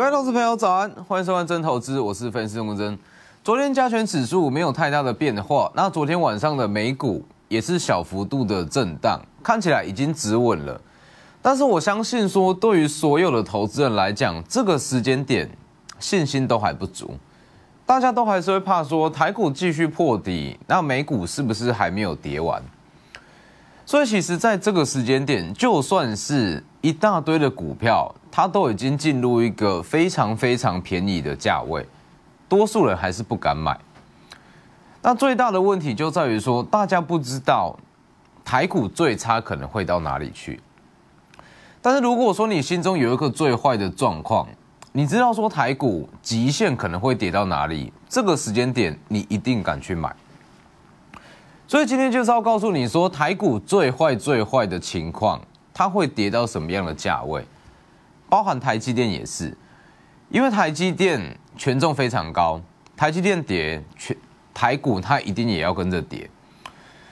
各位投资朋友，早安！欢迎收看《真投资》，我是分析师钟真。昨天加权指数没有太大的变化，那昨天晚上的美股也是小幅度的震荡，看起来已经止稳了。但是我相信说，对于所有的投资人来讲，这个时间点信心都还不足，大家都还是会怕说台股继续破底，那美股是不是还没有跌完？所以其实，在这个时间点，就算是一大堆的股票。它都已经进入一个非常非常便宜的价位，多数人还是不敢买。那最大的问题就在于说，大家不知道台股最差可能会到哪里去。但是如果说你心中有一个最坏的状况，你知道说台股极限可能会跌到哪里，这个时间点你一定敢去买。所以今天就是要告诉你说，台股最坏最坏的情况，它会跌到什么样的价位。包含台积电也是，因为台积电权重非常高，台积电跌，台股它一定也要跟着跌，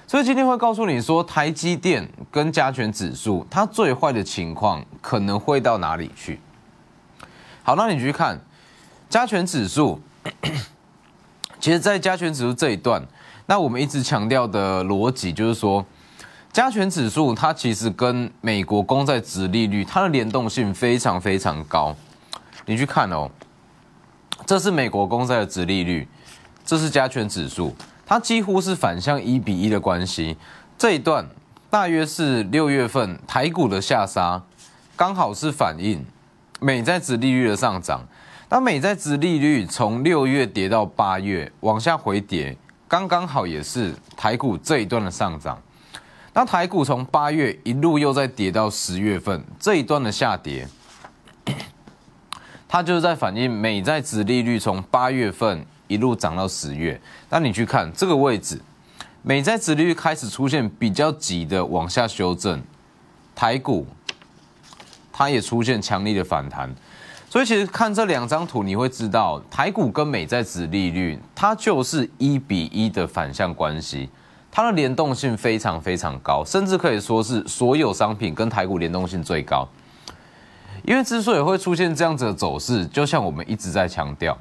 所以今天会告诉你说，台积电跟加权指数，它最坏的情况可能会到哪里去？好，那你去看加权指数，其实在加权指数这一段，那我们一直强调的逻辑就是说。加权指数它其实跟美国公债殖利率它的联动性非常非常高。你去看哦，这是美国公债的殖利率，这是加权指数，它几乎是反向一比一的关系。这一段大约是六月份台股的下杀，刚好是反映美债殖利率的上涨。那美债殖利率从六月跌到八月往下回跌，刚刚好也是台股这一段的上涨。那台股从八月一路又在跌到十月份这一段的下跌，它就是在反映美债殖利率从八月份一路涨到十月。那你去看这个位置，美债利率开始出现比较急的往下修正，台股它也出现强力的反弹。所以其实看这两张图，你会知道台股跟美债殖利率它就是一比一的反向关系。它的联动性非常非常高，甚至可以说是所有商品跟台股联动性最高。因为之所以会出现这样子的走势，就像我们一直在强调，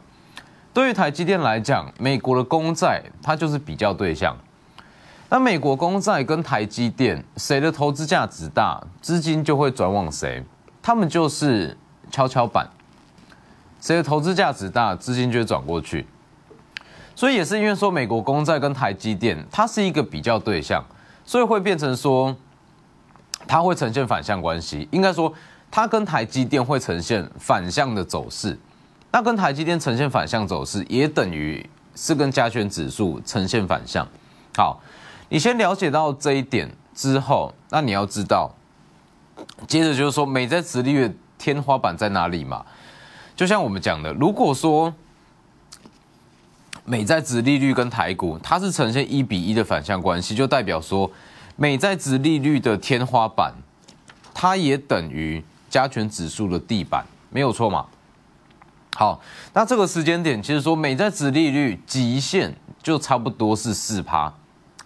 对于台积电来讲，美国的公债它就是比较对象。那美国公债跟台积电谁的投资价值大，资金就会转往谁，他们就是跷跷板，谁的投资价值大，资金就会转过去。所以也是因为说美国公债跟台积电，它是一个比较对象，所以会变成说，它会呈现反向关系。应该说，它跟台积电会呈现反向的走势。那跟台积电呈现反向走势，也等于是跟加权指数呈现反向。好，你先了解到这一点之后，那你要知道，接着就是说美在直立月天花板在哪里嘛？就像我们讲的，如果说。美债值利率跟台股，它是呈现一比一的反向关系，就代表说，美债值利率的天花板，它也等于加权指数的地板，没有错嘛？好，那这个时间点，其实说美债值利率极限就差不多是四趴，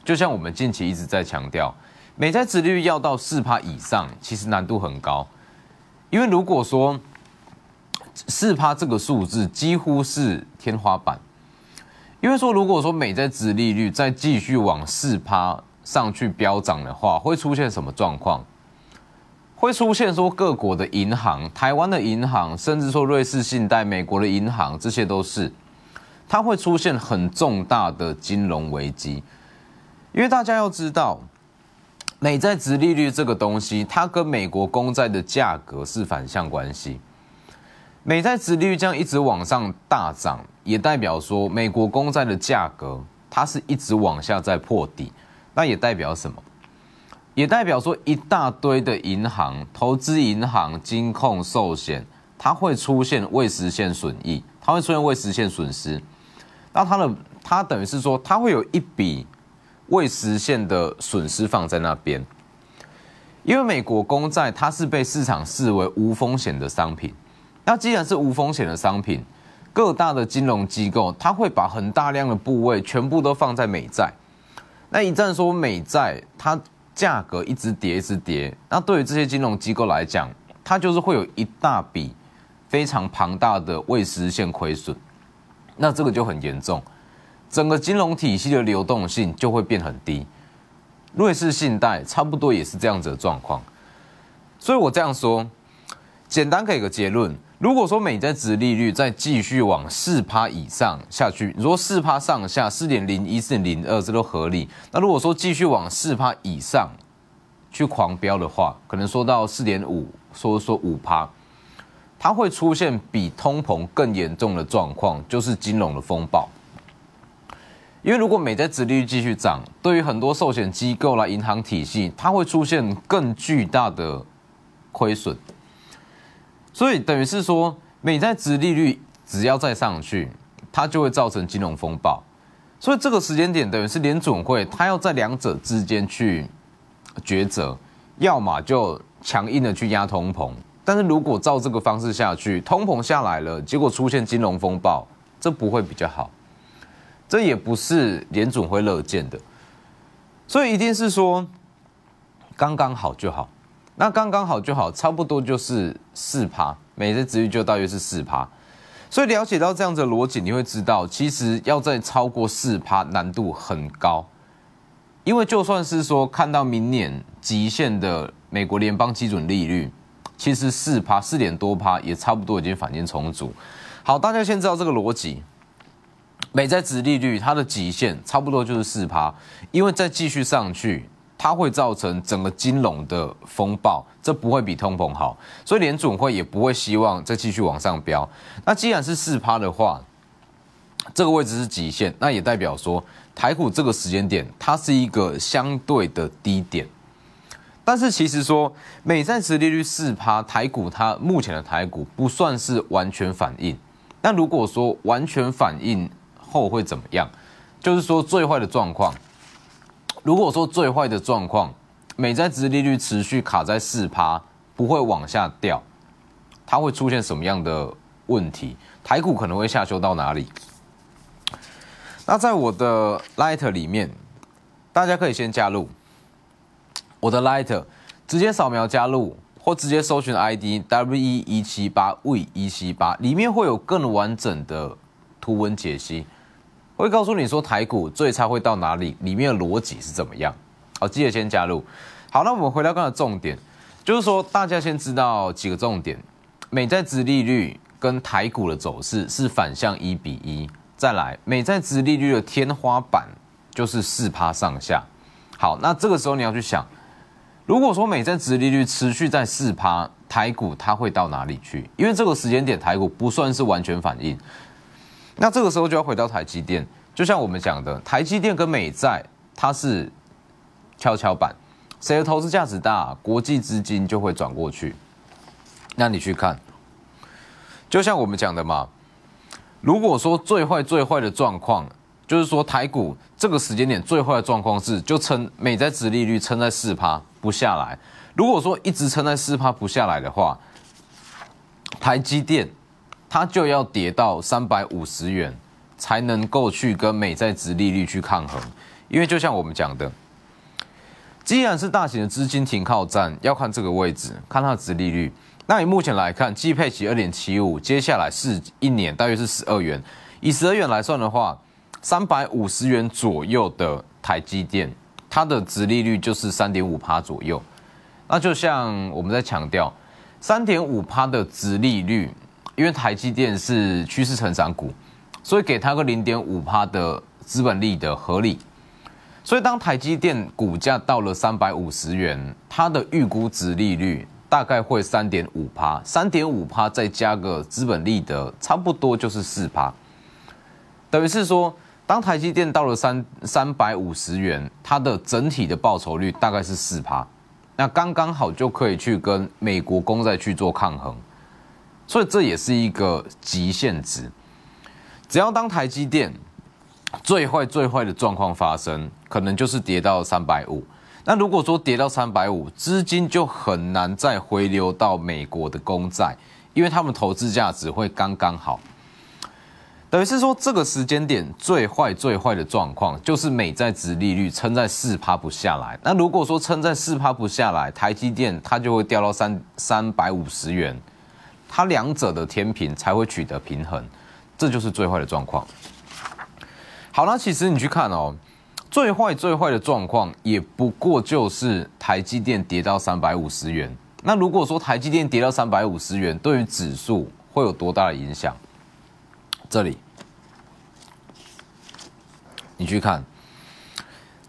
就像我们近期一直在强调，美债利率要到四趴以上，其实难度很高，因为如果说四趴这个数字几乎是天花板。因为说，如果说美债殖利率再继续往四趴上去飙涨的话，会出现什么状况？会出现说各国的银行、台湾的银行，甚至说瑞士信贷、美国的银行，这些都是它会出现很重大的金融危机。因为大家要知道，美债殖利率这个东西，它跟美国公债的价格是反向关系。美债殖利率将一直往上大涨。也代表说，美国公债的价格它是一直往下在破底，那也代表什么？也代表说，一大堆的银行、投资银行、金控、寿险，它会出现未实现损益，它会出现未实现损失。那它的它等于是说，它会有一笔未实现的损失放在那边，因为美国公债它是被市场视为无风险的商品。那既然是无风险的商品，各大的金融机构，它会把很大量的部位全部都放在美债。那一站说美债，它价格一直跌，一直跌。那对于这些金融机构来讲，它就是会有一大笔非常庞大的未实现亏损。那这个就很严重，整个金融体系的流动性就会变很低。瑞士信贷差不多也是这样子的状况，所以我这样说。简单给个结论：如果说美债值利率再继续往四趴以上下去，你说四趴上下，四点零一、四点零二，这都合理。那如果说继续往四趴以上去狂飙的话，可能说到四点五，说说五趴，它会出现比通膨更严重的状况，就是金融的风暴。因为如果美债殖利率继续涨，对于很多寿险机构啦、银行体系，它会出现更巨大的亏损。所以等于是说，美债值利率只要再上去，它就会造成金融风暴。所以这个时间点等于是联总会，它要在两者之间去抉择，要么就强硬的去压通膨，但是如果照这个方式下去，通膨下来了，结果出现金融风暴，这不会比较好，这也不是联总会乐见的。所以一定是说，刚刚好就好。那刚刚好就好，差不多就是四趴，美日值率就大约是四趴，所以了解到这样的逻辑，你会知道其实要再超过四趴难度很高，因为就算是说看到明年极限的美国联邦基准利率，其实四趴四点多趴也差不多已经反应重足。好，大家先知道这个逻辑，美债值利率它的极限差不多就是四趴，因为再继续上去。它会造成整个金融的风暴，这不会比通膨好，所以联准会也不会希望再继续往上飙。那既然是四趴的话，这个位置是极限，那也代表说台股这个时间点，它是一个相对的低点。但是其实说美债殖利率四趴，台股它目前的台股不算是完全反应。那如果说完全反应后会怎么样？就是说最坏的状况。如果说最坏的状况，美债值利率持续卡在四趴，不会往下掉，它会出现什么样的问题？台股可能会下修到哪里？那在我的 Light 里面，大家可以先加入我的 Light，直接扫描加入，或直接搜寻 ID W E 一七八 V 一七八，里面会有更完整的图文解析。我会告诉你说，台股最差会到哪里？里面的逻辑是怎么样？好，记得先加入。好，那我们回到刚才重点，就是说大家先知道几个重点：美债值利率跟台股的走势是反向一比一。再来，美债值利率的天花板就是四趴上下。好，那这个时候你要去想，如果说美债值利率持续在四趴，台股它会到哪里去？因为这个时间点台股不算是完全反应。那这个时候就要回到台积电，就像我们讲的，台积电跟美债它是跷跷板，谁的投资价值大，国际资金就会转过去。那你去看，就像我们讲的嘛，如果说最坏最坏的状况，就是说台股这个时间点最坏的状况是，就撑美债殖利率撑在四趴不下来。如果说一直撑在四趴不下来的话，台积电。它就要跌到三百五十元，才能够去跟美债值利率去抗衡，因为就像我们讲的，既然是大型的资金停靠站，要看这个位置，看它的值利率。那以目前来看，季配奇二点七五，接下来是一年大约是十二元。以十二元来算的话，三百五十元左右的台积电，它的值利率就是三点五趴左右。那就像我们在强调，三点五趴的值利率。因为台积电是趋势成长股，所以给它个零点五趴的资本利的合理。所以当台积电股价到了三百五十元，它的预估值利率大概会三点五趴，三点五趴再加个资本利的，差不多就是四趴。等于是说，当台积电到了三三百五十元，它的整体的报酬率大概是四趴，那刚刚好就可以去跟美国公债去做抗衡。所以这也是一个极限值。只要当台积电最坏最坏的状况发生，可能就是跌到三百五。那如果说跌到三百五，资金就很难再回流到美国的公债，因为他们投资价值会刚刚好。等于是说，这个时间点最坏最坏的状况，就是美债值利率撑在四趴不下来。那如果说撑在四趴不下来，台积电它就会掉到三三百五十元。它两者的天平才会取得平衡，这就是最坏的状况。好，那其实你去看哦，最坏最坏的状况也不过就是台积电跌到三百五十元。那如果说台积电跌到三百五十元，对于指数会有多大的影响？这里，你去看。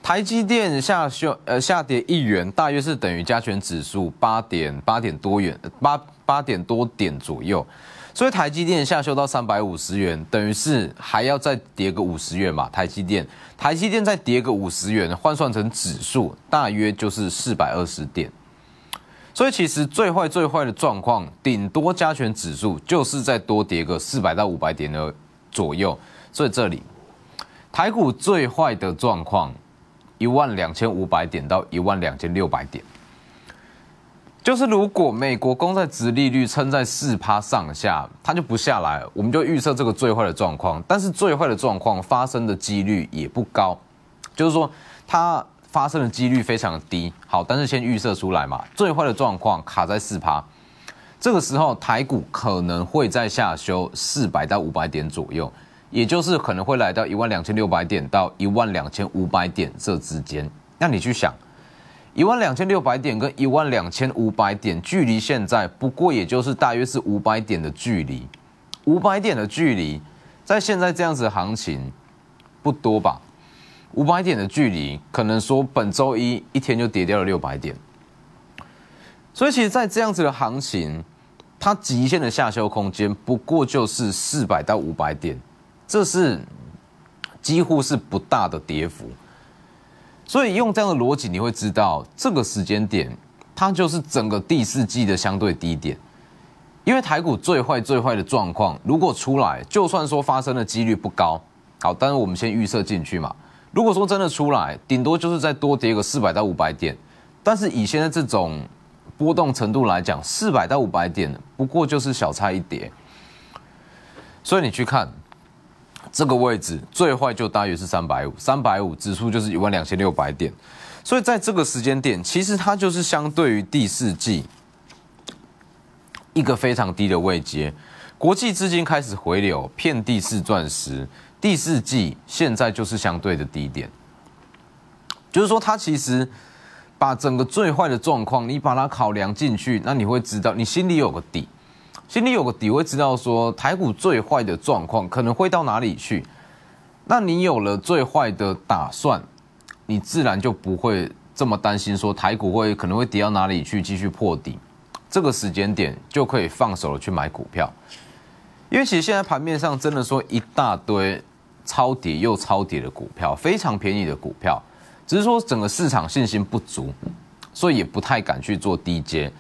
台积电下修，呃，下跌一元，大约是等于加权指数八点八点多元，八八点多点左右。所以台积电下修到三百五十元，等于是还要再跌个五十元吧？台积电，台积电再跌个五十元，换算成指数，大约就是四百二十点。所以其实最坏最坏的状况，顶多加权指数就是再多跌个四百到五百点的左右。所以这里，台股最坏的状况。一万两千五百点到一万两千六百点，就是如果美国公债殖利率撑在四趴上下，它就不下来，我们就预测这个最坏的状况。但是最坏的状况发生的几率也不高，就是说它发生的几率非常低。好，但是先预测出来嘛，最坏的状况卡在四趴，这个时候台股可能会在下修四百到五百点左右。也就是可能会来到一万两千六百点到一万两千五百点这之间。那你去想，一万两千六百点跟一万两千五百点距离现在不过也就是大约是五百点的距离。五百点的距离，在现在这样子的行情不多吧？五百点的距离，可能说本周一一天就跌掉了六百点。所以，其实，在这样子的行情，它极限的下修空间不过就是四百到五百点。这是几乎是不大的跌幅，所以用这样的逻辑，你会知道这个时间点，它就是整个第四季的相对低点。因为台股最坏最坏的状况如果出来，就算说发生的几率不高，好，但是我们先预设进去嘛。如果说真的出来，顶多就是再多跌个四百到五百点，但是以现在这种波动程度来讲，四百到五百点不过就是小差一碟。所以你去看。这个位置最坏就大约是三百五，三百五指数就是一万两千六百点，所以在这个时间点，其实它就是相对于第四季一个非常低的位阶，国际资金开始回流，遍地是钻石，第四季现在就是相对的低点，就是说它其实把整个最坏的状况你把它考量进去，那你会知道你心里有个底。心里有个底，会知道说台股最坏的状况可能会到哪里去。那你有了最坏的打算，你自然就不会这么担心说台股会可能会跌到哪里去，继续破底。这个时间点就可以放手了去买股票，因为其实现在盘面上真的说一大堆超跌又超跌的股票，非常便宜的股票，只是说整个市场信心不足，所以也不太敢去做低阶。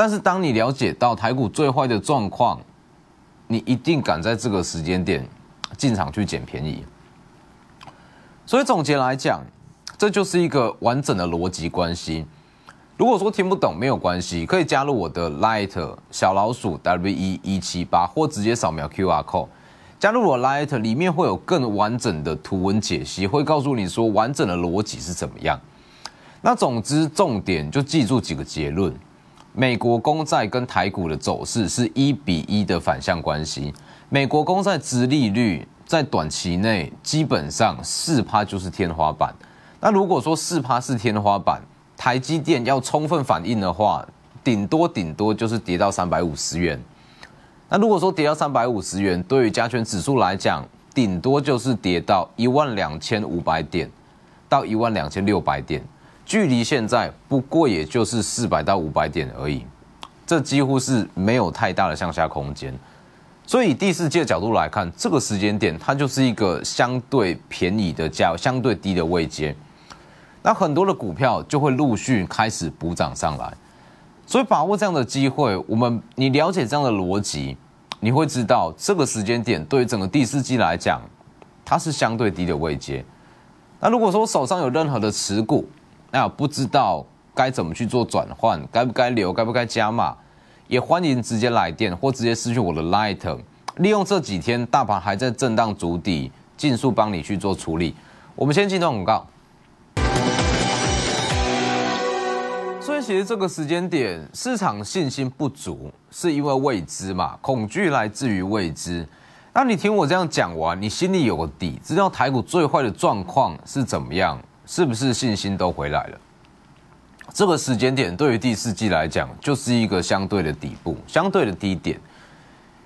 但是，当你了解到台股最坏的状况，你一定敢在这个时间点进场去捡便宜。所以，总结来讲，这就是一个完整的逻辑关系。如果说听不懂，没有关系，可以加入我的 Light 小老鼠 w E 一七八，或直接扫描 QR code 加入我 Light 里面，会有更完整的图文解析，会告诉你说完整的逻辑是怎么样。那总之，重点就记住几个结论。美国公债跟台股的走势是一比一的反向关系。美国公债殖利率在短期内基本上四趴就是天花板。那如果说四趴是天花板，台积电要充分反映的话，顶多顶多就是跌到三百五十元。那如果说跌到三百五十元，对于加权指数来讲，顶多就是跌到一万两千五百点到一万两千六百点。距离现在不过也就是四百到五百点而已，这几乎是没有太大的向下空间。所以第四季的角度来看，这个时间点它就是一个相对便宜的价，相对低的位阶。那很多的股票就会陆续开始补涨上来。所以把握这样的机会，我们你了解这样的逻辑，你会知道这个时间点对于整个第四季来讲，它是相对低的位阶。那如果说手上有任何的持股，那不知道该怎么去做转换，该不该留，该不该加码，也欢迎直接来电或直接私去我的 l i g h e 利用这几天大盘还在震荡筑底，尽速帮你去做处理。我们先进段广告。所以其实这个时间点市场信心不足，是因为未知嘛？恐惧来自于未知。那你听我这样讲完，你心里有个底，知道台股最坏的状况是怎么样？是不是信心都回来了？这个时间点对于第四季来讲，就是一个相对的底部、相对的低点。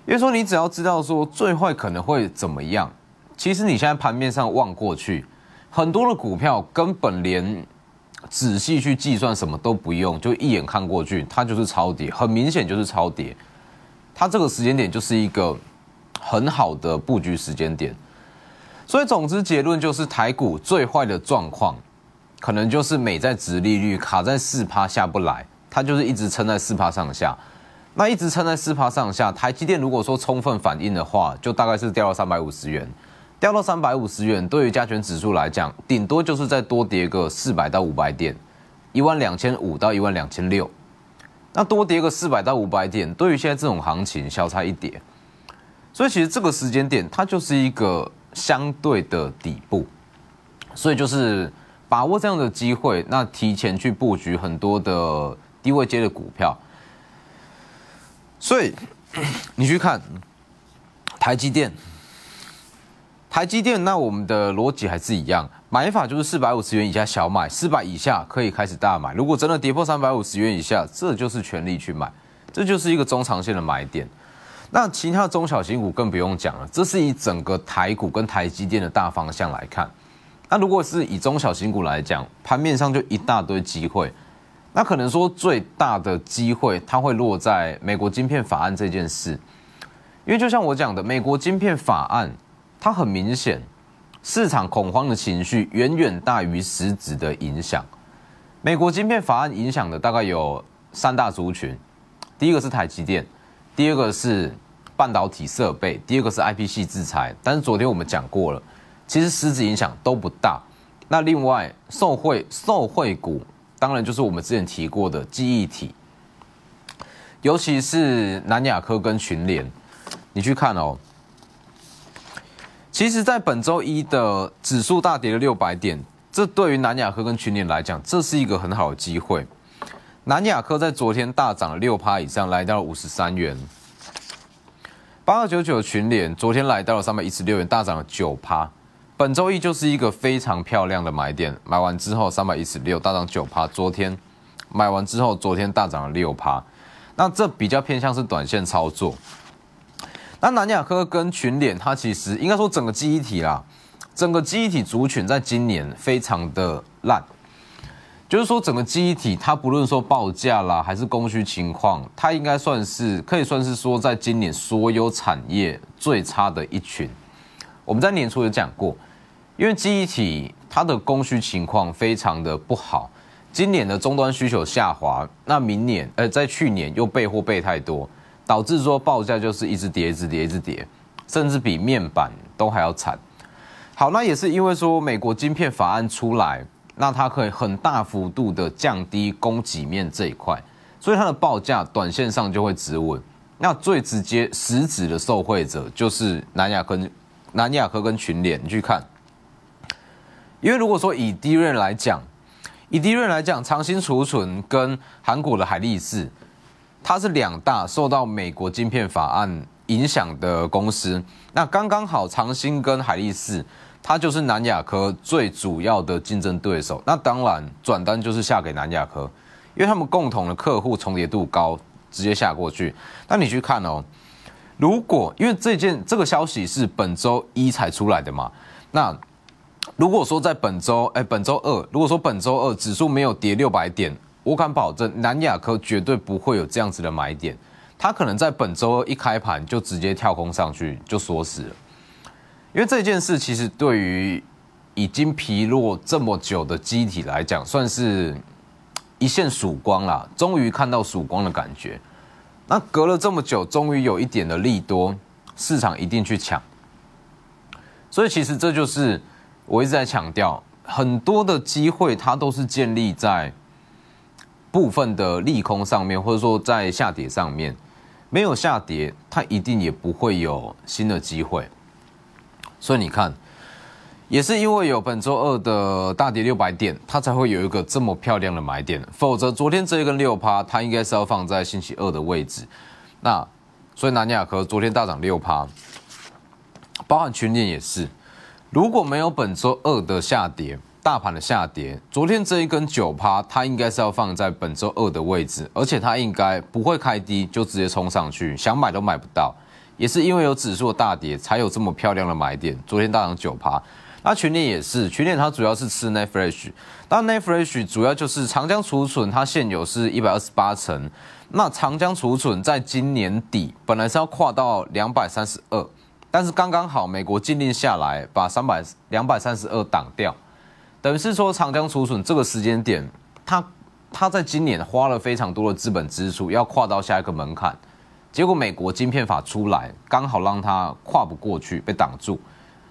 也就说你只要知道说最坏可能会怎么样，其实你现在盘面上望过去，很多的股票根本连仔细去计算什么都不用，就一眼看过去，它就是超跌，很明显就是超跌。它这个时间点就是一个很好的布局时间点。所以，总之，结论就是台股最坏的状况，可能就是美在值利率卡在四趴下不来，它就是一直撑在四趴上下。那一直撑在四趴上下，台积电如果说充分反应的话，就大概是掉到三百五十元，掉到三百五十元。对于加权指数来讲，顶多就是再多跌个四百到五百点，一万两千五到一万两千六。那多跌个四百到五百点，对于现在这种行情，小差一点。所以，其实这个时间点，它就是一个。相对的底部，所以就是把握这样的机会，那提前去布局很多的低位接的股票。所以你去看台积电，台积电，那我们的逻辑还是一样，买法就是四百五十元以下小买，四百以下可以开始大买。如果真的跌破三百五十元以下，这就是全力去买，这就是一个中长线的买点。那其他的中小型股更不用讲了，这是以整个台股跟台积电的大方向来看。那如果是以中小型股来讲，盘面上就一大堆机会。那可能说最大的机会，它会落在美国晶片法案这件事。因为就像我讲的，美国晶片法案，它很明显市场恐慌的情绪远远大于实质的影响。美国晶片法案影响的大概有三大族群，第一个是台积电。第二个是半导体设备，第二个是 IPC 制裁，但是昨天我们讲过了，其实实质影响都不大。那另外受贿受贿股，当然就是我们之前提过的记忆体，尤其是南亚科跟群联，你去看哦。其实，在本周一的指数大跌了六百点，这对于南亚科跟群联来讲，这是一个很好的机会。南亚科在昨天大涨了六趴以上，来到了五十三元。八二九九群联昨天来到了三百一十六元，大涨了九趴。本周一就是一个非常漂亮的买点，买完之后三百一十六，大涨九趴。昨天买完之后，昨天大涨了六趴。那这比较偏向是短线操作。那南亚科跟群联，它其实应该说整个忆体啦，整个忆体族群在今年非常的烂。就是说，整个忆体它不论说报价啦，还是供需情况，它应该算是可以算是说，在今年所有产业最差的一群。我们在年初有讲过，因为忆体它的供需情况非常的不好，今年的终端需求下滑，那明年呃，在去年又备货备太多，导致说报价就是一直跌，一直跌，一直跌，甚至比面板都还要惨。好，那也是因为说美国晶片法案出来。那它可以很大幅度的降低供给面这一块，所以它的报价短线上就会止稳。那最直接、实质的受惠者就是南亚跟南亚科跟群联，你去看。因为如果说以利润来讲，以利润来讲，长兴储存跟韩国的海力士，它是两大受到美国晶片法案影响的公司。那刚刚好，长兴跟海力士。它就是南亚科最主要的竞争对手，那当然转单就是下给南亚科，因为他们共同的客户重叠度高，直接下过去。那你去看哦，如果因为这件这个消息是本周一才出来的嘛，那如果说在本周哎本周二，如果说本周二指数没有跌六百点，我敢保证南亚科绝对不会有这样子的买点，它可能在本周一开盘就直接跳空上去就锁死了。因为这件事其实对于已经疲弱这么久的机体来讲，算是一线曙光啦，终于看到曙光的感觉。那隔了这么久，终于有一点的利多，市场一定去抢。所以，其实这就是我一直在强调，很多的机会它都是建立在部分的利空上面，或者说在下跌上面。没有下跌，它一定也不会有新的机会。所以你看，也是因为有本周二的大跌六百点，它才会有一个这么漂亮的买点。否则，昨天这一根六趴，它应该是要放在星期二的位置。那所以南亚科昨天大涨六趴，包含群联也是。如果没有本周二的下跌，大盘的下跌，昨天这一根九趴，它应该是要放在本周二的位置，而且它应该不会开低，就直接冲上去，想买都买不到。也是因为有指数大跌，才有这么漂亮的买点。昨天大涨九趴，那去年也是，去年它主要是吃 f s h 那 s h 主要就是长江储存，它现有是一百二十八层。那长江储存在今年底本来是要跨到两百三十二，但是刚刚好美国禁令下来，把三百两百三十二挡掉，等于是说长江储存这个时间点，它它在今年花了非常多的资本支出，要跨到下一个门槛。结果美国晶片法出来，刚好让它跨不过去，被挡住。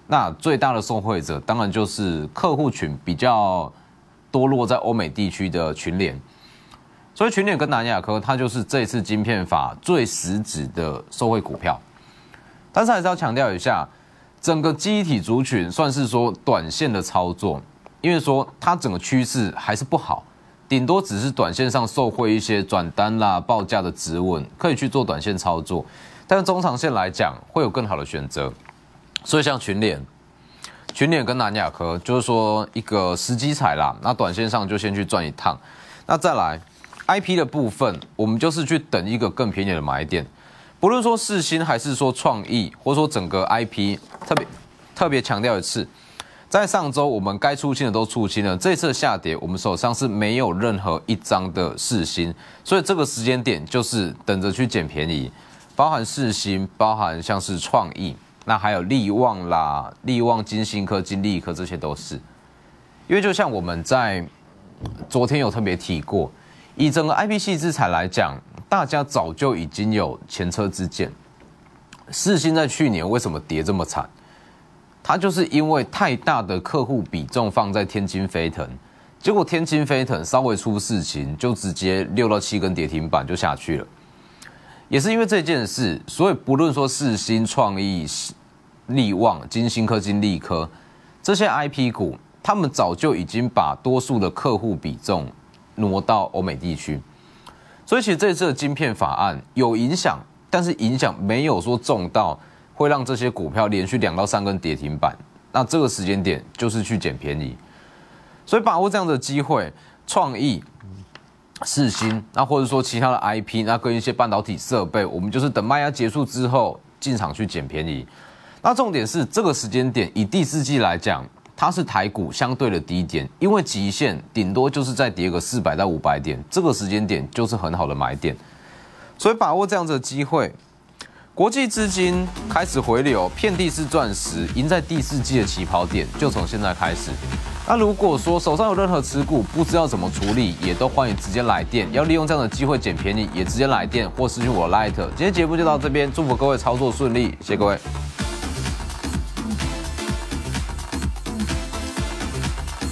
那最大的受惠者当然就是客户群比较多落在欧美地区的群联，所以群联跟南亚科，它就是这次晶片法最实质的受惠股票。但是还是要强调一下，整个机体族群算是说短线的操作，因为说它整个趋势还是不好。顶多只是短线上受惠一些转单啦、报价的止稳，可以去做短线操作，但中长线来讲会有更好的选择。所以像群联、群联跟南亚科，就是说一个时机踩啦。那短线上就先去转一趟，那再来 IP 的部分，我们就是去等一个更便宜的买点。不论说四新还是说创意，或者说整个 IP，特别特别强调一次。在上周，我们该出新的都出新了。这次下跌，我们手上是没有任何一张的四新，所以这个时间点就是等着去捡便宜，包含四新，包含像是创意，那还有利旺啦、利旺金星科、金利科，这些都是。因为就像我们在昨天有特别提过，以整个 I P C 资产来讲，大家早就已经有前车之鉴，四新在去年为什么跌这么惨？他就是因为太大的客户比重放在天津飞腾，结果天津飞腾稍微出事情，就直接六到七根跌停板就下去了。也是因为这件事，所以不论说四新创意、力旺、金星科、金利科这些 I P 股，他们早就已经把多数的客户比重挪到欧美地区。所以其实这次的晶片法案有影响，但是影响没有说重到。会让这些股票连续两到三根跌停板，那这个时间点就是去捡便宜，所以把握这样的机会，创意、四星，那或者说其他的 I P，那跟一些半导体设备，我们就是等卖压结束之后进场去捡便宜。那重点是这个时间点，以第四季来讲，它是台股相对的低点，因为极限顶多就是再跌个四百到五百点，这个时间点就是很好的买点，所以把握这样的机会。国际资金开始回流，遍地是钻石，赢在第四季的起跑点就从现在开始。那如果说手上有任何持股，不知道怎么处理，也都欢迎直接来电，要利用这样的机会捡便宜，也直接来电或私去我 Light。今天节目就到这边，祝福各位操作顺利，谢谢各位。